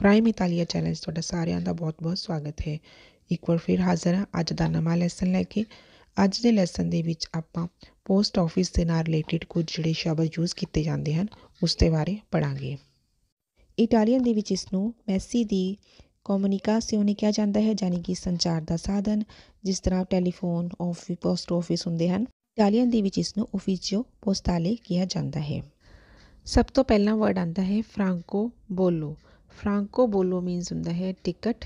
prime Italia channel ਤੁਹਾਡਾ ਸਾਰਿਆਂ ਦਾ ਬਹੁਤ-ਬਹੁਤ ਸਵਾਗਤ ਹੈ ਇੱਕ ਵਾਰ ਫਿਰ ਹਾਜ਼ਰ ਹਾਂ ਅੱਜ ਦਾ ਨਵਾਂ ਲੈਸਨ ਲੈ ਕੇ ਅੱਜ ਦੇ ਲੈਸਨ ਦੇ ਵਿੱਚ ਆਪਾਂ ਪੋਸਟ ਆਫਿਸ ਦੇ ਨਾਲ ਰਿਲੇਟਡ ਕੁਝ ਜਿਹੜੇ ਸ਼ਬਦ ਯੂਜ਼ ਕੀਤੇ ਜਾਂਦੇ ਹਨ ਉਸ ਦੇ ਬਾਰੇ ਪੜਾਂਗੇ ਇਟਾਲੀਅਨ ਦੇ ਵਿੱਚ ਇਸ ਨੂੰ ਮੈਸੀ ਦੀ ਕਮਿਊਨੀਕਾਸਿਓਨ ਕਿਹਾ ਜਾਂਦਾ ਹੈ ਯਾਨੀ ਕਿ ਸੰਚਾਰ ਦਾ ਸਾਧਨ ਜਿਸ ਤਰ੍ਹਾਂ ਟੈਲੀਫੋਨ ਆਫਿਸ ਪੋਸਟ ਆਫਿਸ ਹੁੰਦੇ ਹਨ ਇਟਾਲੀਅਨ ਦੇ ਵਿੱਚ ਇਸ ਨੂੰ ਓਫੀਜੀਓ ਪੋਸਟਾਲੇ ਕਿਹਾ ਜਾਂਦਾ ਹੈ ਸਭ ਤੋਂ ਪਹਿਲਾ ਵਰਡ ਆਂਦਾ ਹੈ ਫ੍ਰਾਂਕੋ ਬੋਲੋ ਫਰਾਂਕੋ ਬੋਲੋ ਮੀਨਸ ਹੁੰਦਾ ਹੈ ਟਿਕਟ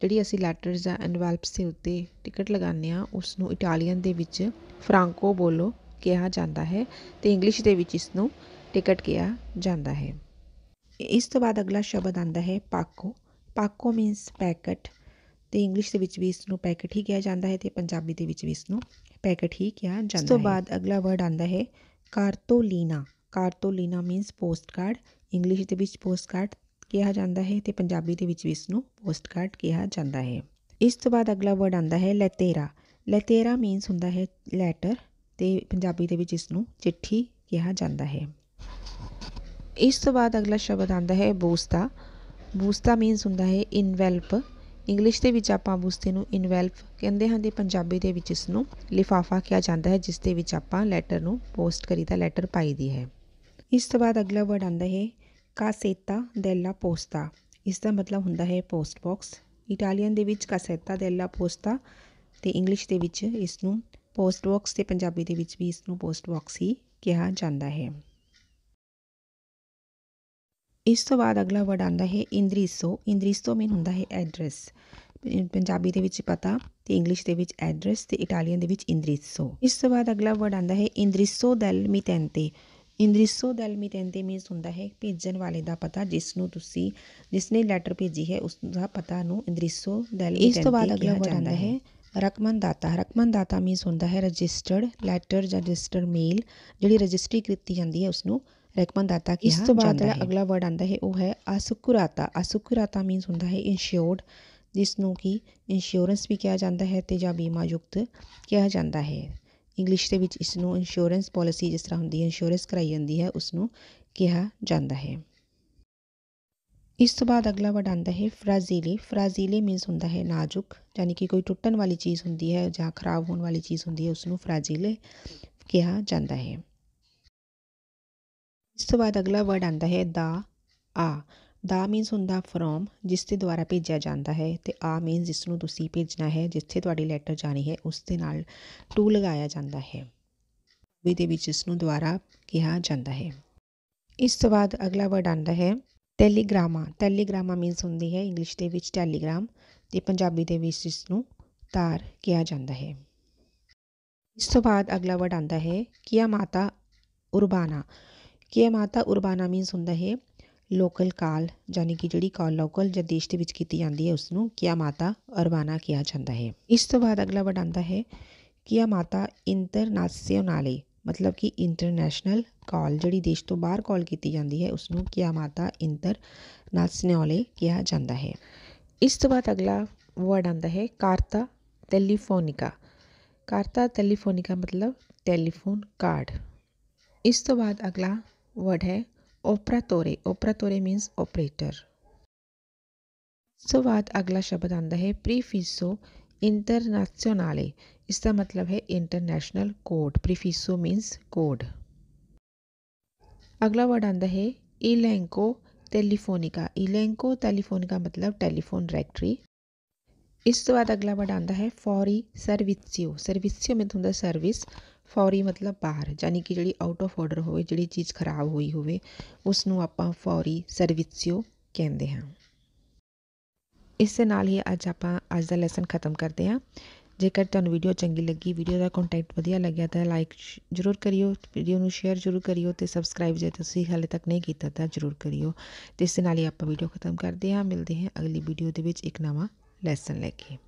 ਜਿਹੜੀ ਅਸੀਂ ਲੈਟਰਸ ਜਾਂ ਐਨਵੈਲਪਸ ਦੇ ਉੱਤੇ ਟਿਕਟ ਲਗਾਉਂਦੇ ਆ ਉਸ ਨੂੰ ਇਟਾਲੀਅਨ ਦੇ ਵਿੱਚ ਫਰਾਂਕੋ ਬੋਲੋ ਕਿਹਾ ਜਾਂਦਾ ਹੈ ਤੇ ਇੰਗਲਿਸ਼ ਦੇ ਵਿੱਚ ਇਸ ਨੂੰ ਟਿਕਟ ਕਿਹਾ ਜਾਂਦਾ ਹੈ ਇਸ ਤੋਂ ਬਾਅਦ ਅਗਲਾ ਸ਼ਬਦ ਆਂਦਾ ਹੈ ਪਾਕੋ ਪਾਕੋ ਮੀਨਸ ਪੈਕਟ ਤੇ ਇੰਗਲਿਸ਼ ਦੇ ਵਿੱਚ ਵੀ ਇਸ ਨੂੰ ਪੈਕਟ ਹੀ ਕਿਹਾ ਜਾਂਦਾ ਹੈ ਤੇ ਪੰਜਾਬੀ ਦੇ ਵਿੱਚ ਵੀ ਇਸ ਨੂੰ ਪੈਕਟ ਹੀ ਕਿਹਾ ਜਾਂਦਾ ਹੈ ਇਸ ਤੋਂ ਬਾਅਦ ਅਗਲਾ ਵਰਡ ਆਂਦਾ ਹੈ ਕਾਰਟੋਲੀਨਾ ਕਾਰਟੋਲੀਨਾ ਮੀਨਸ ਪੋਸਟਕਾਰਡ ਇੰਗਲਿਸ਼ ਦੇ ਵਿੱਚ ਪੋਸਟਕਾਰਡ ਕਿਹਾ ਜਾਂਦਾ ਹੈ ਤੇ ਪੰਜਾਬੀ ਦੇ ਵਿੱਚ ਵੀ ਇਸ ਨੂੰ ਪੋਸਟਕਾਰਡ ਕਿਹਾ ਜਾਂਦਾ ਹੈ ਇਸ ਤੋਂ ਬਾਅਦ ਅਗਲਾ ਵਰਡ ਆਂਦਾ ਹੈ ਲੈਤੇਰਾ ਲੈਤੇਰਾ ਮੀਨਸ ਹੁੰਦਾ ਹੈ ਲੈਟਰ ਤੇ ਪੰਜਾਬੀ ਦੇ ਵਿੱਚ ਇਸ ਨੂੰ ਚਿੱਠੀ ਕਿਹਾ ਜਾਂਦਾ ਹੈ ਇਸ ਤੋਂ ਬਾਅਦ ਅਗਲਾ ਸ਼ਬਦ ਆਂਦਾ ਹੈ ਬੂਸਤਾ ਬੂਸਤਾ ਮੀਨਸ ਹੁੰਦਾ ਹੈ ਇਨਵੈਲਪ ਇੰਗਲਿਸ਼ ਦੇ ਵਿੱਚ ਆਪਾਂ ਬੂਸਤੇ ਨੂੰ ਇਨਵੈਲਪ ਕਹਿੰਦੇ ਹਾਂ ਤੇ ਪੰਜਾਬੀ ਦੇ ਵਿੱਚ ਇਸ ਨੂੰ ਲਿਫਾਫਾ ਕਿਹਾ ਜਾਂਦਾ ਹੈ ਜਿਸ ਦੇ ਵਿੱਚ ਆਪਾਂ ਲੈਟਰ ਨੂੰ ਪੋਸਟ ਕਰੀਦਾ ਲੈਟਰ ਪਾਈਦੀ ਹੈ ਇਸ ਤੋਂ ਬਾਅਦ ਅਗਲਾ ਵਰਡ ਆਂਦਾ ਹੈ ਕਾਸੇਤਾ ਦੈਲਾ ਪੋਸਤਾ ਇਸ ਦਾ ਮਤਲਬ ਹੁੰਦਾ ਹੈ ਪੋਸਟ ਬਾਕਸ ਇਟਾਲੀਅਨ ਦੇ ਵਿੱਚ ਕਾਸੇਤਾ ਦੈਲਾ ਪੋਸਤਾ ਤੇ ਇੰਗਲਿਸ਼ ਦੇ ਵਿੱਚ ਇਸ ਨੂੰ ਪੋਸਟ ਬਾਕਸ ਤੇ ਪੰਜਾਬੀ ਦੇ ਵਿੱਚ ਵੀ ਇਸ ਨੂੰ ਪੋਸਟ ਬਾਕਸ ਹੀ ਕਿਹਾ ਜਾਂਦਾ ਹੈ ਇਸ ਤੋਂ ਬਾਅਦ ਅਗਲਾ ਵਰਡ ਆਉਂਦਾ ਹੈ ਇੰਦਰੀਸੋ ਇੰਦਰੀਸੋ ਮੀਨ ਹੁੰਦਾ ਹੈ ਐਡਰੈਸ ਪੰਜਾਬੀ ਦੇ ਵਿੱਚ ਪਤਾ ਤੇ ਇੰਗਲਿਸ਼ ਦੇ ਵਿੱਚ ਐਡਰੈਸ ਤੇ ਇਟਾਲੀਅਨ ਦੇ ਵਿੱਚ ਇੰਦਰੀਸੋ ਇਸ ਤੋਂ ਬਾਅਦ ਅਗਲਾ ਵਰਡ ਆਉਂਦਾ ਹੈ ਇੰਦਰੀਸੋ ਦੈਲ ਮਿਤੈਂਤੇ ਇੰਦ੍ਰਿਸੋ ਦੈਲ ਮਿਤੈਂਤੇ ਮੀਨਜ਼ ਹੁੰਦਾ ਹੈ ਭੇਜਣ ਵਾਲੇ ਦਾ ਪਤਾ ਜਿਸ ਨੂੰ ਤੁਸੀਂ ਜਿਸ ਨੇ ਲੈਟਰ ਭੇਜੀ ਹੈ ਉਸ ਦਾ ਪਤਾ ਨੂੰ ਇੰਦ੍ਰਿਸੋ ਦੈਲ ਇਸ ਤੋਂ ਬਾਅਦ ਅਗਲਾ ਵਰਡ ਆਉਂਦਾ ਹੈ ਰਕਮਨਦਾਤਾ ਰਕਮਨਦਾਤਾ ਮੀਨਸ ਹੁੰਦਾ ਹੈ ਰਜਿਸਟਰਡ ਲੈਟਰ ਜਾਂ ਰਜਿਸਟਰ ਮੇਲ ਜਿਹੜੀ ਰਜਿਸਟਰੀ ਕੀਤੀ ਜਾਂਦੀ ਹੈ ਉਸ ਨੂੰ ਰਕਮਨਦਾਤਾ ਕਿਹਾ ਜਾਂਦਾ ਹੈ ਇਸ ਤੋਂ ਬਾਅਦ ਅਗਲਾ ਵਰਡ ਆਉਂਦਾ ਹੈ ਉਹ ਹੈ ਅਸੁਕੁਰਾਤਾ ਅਸੁਕੁਰਾਤਾ ਮੀਨਸ ਹੁੰਦਾ ਹੈ ਇਨਸ਼ੋਰਡ ਜਿਸ ਨੂੰ ਕਿ ਇੰਸ਼ੋਰੈਂਸ ਵੀ ਕਿਹਾ ਜਾਂਦਾ ਹੈ ਤੇ ਜਾਂ ਬੀਮਾ ਯੁਕਤ ਕਿਹਾ ਜਾਂਦਾ ਹੈ ਇੰਗਲਿਸ਼ ਦੇ ਵਿੱਚ ਇਸ ਨੂੰ ਇੰਸ਼ੋਰੈਂਸ ਪਾਲਿਸੀ ਜਿਸ ਤਰ੍ਹਾਂ ਹੁੰਦੀ ਹੈ ਇੰਸ਼ੋਰੈਂਸ ਕਰਾਈ ਜਾਂਦੀ ਹੈ ਉਸ ਨੂੰ ਕਿਹਾ ਜਾਂਦਾ ਹੈ ਇਸ ਤੋਂ ਬਾਅਦ ਅਗਲਾ ਵਰਡ ਆਂਦਾ ਹੈ ਫਰਾਜ਼ੀਲੇ ਫਰਾਜ਼ੀਲੇ ਮੀਨਸ ਹੁੰਦਾ ਹੈ ਨਾਜ਼ੁਕ ਯਾਨੀ ਕਿ ਕੋਈ ਟੁੱਟਣ ਵਾਲੀ ਚੀਜ਼ ਹੁੰਦੀ ਹੈ ਜਾਂ ਖਰਾਬ ਹੋਣ ਵਾਲੀ ਚੀਜ਼ ਹੁੰਦੀ ਹੈ ਉਸ ਨੂੰ ਫਰਾਜ਼ੀਲੇ ਕਿਹਾ ਜਾਂਦਾ ਹੈ ਇਸ ਤੋਂ ਬਾਅਦ ਅਗਲਾ ਵਰਡ ਆਂਦਾ ਹੈ ਦਾ ਆ ਦਾ ਮੀਨਸ ਹੁੰਦਾ ਫਰੋਮ ਜਿਸ ਦੇ ਦੁਆਰਾ ਭੇਜਿਆ ਜਾਂਦਾ ਹੈ ਤੇ ਆ ਮੀਨਸ ਜਿਸ ਨੂੰ ਤੁਸੀਂ ਭੇਜਣਾ ਹੈ ਜਿੱਥੇ ਤੁਹਾਡੀ ਲੈਟਰ ਜਾਣੀ ਹੈ ਉਸ ਦੇ ਨਾਲ ਟੂ ਲਗਾਇਆ ਜਾਂਦਾ ਹੈ ਵੀ ਦੇ ਵਿੱਚ ਇਸ ਨੂੰ ਦੁਆਰਾ ਕਿਹਾ ਜਾਂਦਾ ਹੈ ਇਸ ਤੋਂ ਬਾਅਦ ਅਗਲਾ ਵਰਡ ਆਂਦਾ ਹੈ ਟੈਲੀਗ੍ਰਾਮਾ ਟੈਲੀਗ੍ਰਾਮਾ ਮੀਨਸ ਹੁੰਦੀ ਹੈ ਇੰਗਲਿਸ਼ ਦੇ ਵਿੱਚ ਟੈਲੀਗ੍ਰਾਮ ਤੇ ਪੰਜਾਬੀ ਦੇ ਵਿੱਚ ਇਸ ਨੂੰ ਤਾਰ ਕਿਹਾ ਜਾਂਦਾ ਹੈ ਇਸ ਤੋਂ ਬਾਅਦ ਅਗਲਾ ਵਰਡ ਆਂਦਾ ਹੈ ਕਿਆ ਮਾਤਾ ਉਰਬਾਨਾ ਕਿਆ ਮਾਤਾ ਉਰਬਾਨਾ ਮੀਨਸ ਹੁੰਦਾ ਹੈ ਲੋਕਲ ਕਾਲ ਯਾਨੀ ਕਿ ਜਿਹੜੀ ਕਾਲ ਲੋਕਲ ਜਾਂ ਦੇਸ਼ ਦੇ ਵਿੱਚ ਕੀਤੀ ਜਾਂਦੀ ਹੈ ਉਸ ਨੂੰ ਕਿਆ ਮਾਤਾ ਅਰਬਾਨਾ ਕਿਹਾ ਜਾਂਦਾ ਹੈ ਇਸ ਤੋਂ ਬਾਅਦ ਅਗਲਾ ਵਰਡ ਆਉਂਦਾ ਹੈ ਕਿਆ ਮਾਤਾ ਇੰਟਰਨੈਸ਼ਨਲੇ ਮਤਲਬ ਕਿ ਇੰਟਰਨੈਸ਼ਨਲ ਕਾਲ ਜਿਹੜੀ ਦੇਸ਼ ਤੋਂ ਬਾਹਰ ਕਾਲ ਕੀਤੀ ਜਾਂਦੀ ਹੈ ਉਸ ਨੂੰ ਕਿਆ ਮਾਤਾ ਇੰਟਰਨੈਸ਼ਨਲੇ ਕਿਹਾ ਜਾਂਦਾ ਹੈ ਇਸ ਤੋਂ ਬਾਅਦ ਅਗਲਾ ਵਰਡ ਆਉਂਦਾ ਹੈ ਕਾਰਤਾ ਟੈਲੀਫੋਨਿਕਾ ਕਾਰਤਾ ਟੈਲੀਫੋਨਿਕਾ ਮਤਲਬ ਟੈਲੀਫੋਨ ਕਾਰਡ ਇਸ ਤੋਂ ਬਾਅਦ ਅਗਲਾ ਵਰਡ ਹੈ ओपरातोरे ओपरातोरे मीन्स ऑपरेटर सो बाद अगला शब्द आता है प्रीफिसो इंटरनेशनले इसका मतलब है इंटरनेशनल कोड प्रीफिसो मीन्स कोड अगला वर्ड आता है इलेंको टेलीफोनिका इलेंको टेलीफोनिका मतलब टेलीफोन डायरेक्टरी इस तो बाद अगला वर्ड आता है फॉरी सर्विसियो सर्विसियो में सर्विस ਫੌਰੀ ਮਤਲਬ ਬਾਹਰ ਯਾਨੀ ਕਿ ਜਿਹੜੀ ਆਊਟ ਆਫ ਆਰਡਰ ਹੋਵੇ ਜਿਹੜੀ ਚੀਜ਼ ਖਰਾਬ ਹੋਈ ਹੋਵੇ ਉਸ ਨੂੰ ਆਪਾਂ ਫੌਰੀ ਸਰਵਿਸਿਓ ਕਹਿੰਦੇ ਹਾਂ ਇਸ ਦੇ ਨਾਲ ਹੀ ਅੱਜ ਆਪਾਂ ਅੱਜ ਦਾ ਲੈਸਨ ਖਤਮ ਕਰਦੇ ਹਾਂ ਜੇਕਰ ਤੁਹਾਨੂੰ ਵੀਡੀਓ ਚੰਗੀ ਲੱਗੀ ਵੀਡੀਓ ਦਾ ਕੰਟੈਂਟ ਵਧੀਆ ਲੱਗਿਆ ਤਾਂ ਲਾਈਕ ਜ਼ਰੂਰ ਕਰਿਓ ਵੀਡੀਓ ਨੂੰ ਸ਼ੇਅਰ ਜ਼ਰੂਰ ਕਰਿਓ ਤੇ ਸਬਸਕ੍ਰਾਈਬ ਜੇ ਤੁਸੀਂ ਹਾਲੇ ਤੱਕ ਨਹੀਂ ਕੀਤਾ ਤਾਂ ਜ਼ਰੂਰ ਕਰਿਓ ਤੇ ਇਸ ਦੇ ਨਾਲ ਹੀ ਆਪਾਂ ਵੀਡੀਓ ਖਤਮ ਕਰਦੇ ਹਾਂ ਮਿਲਦੇ ਹਾਂ ਅਗਲੀ ਵੀਡੀਓ ਦੇ ਵਿੱਚ ਇੱਕ ਨਵਾਂ ਲੈਸਨ ਲੈ ਕੇ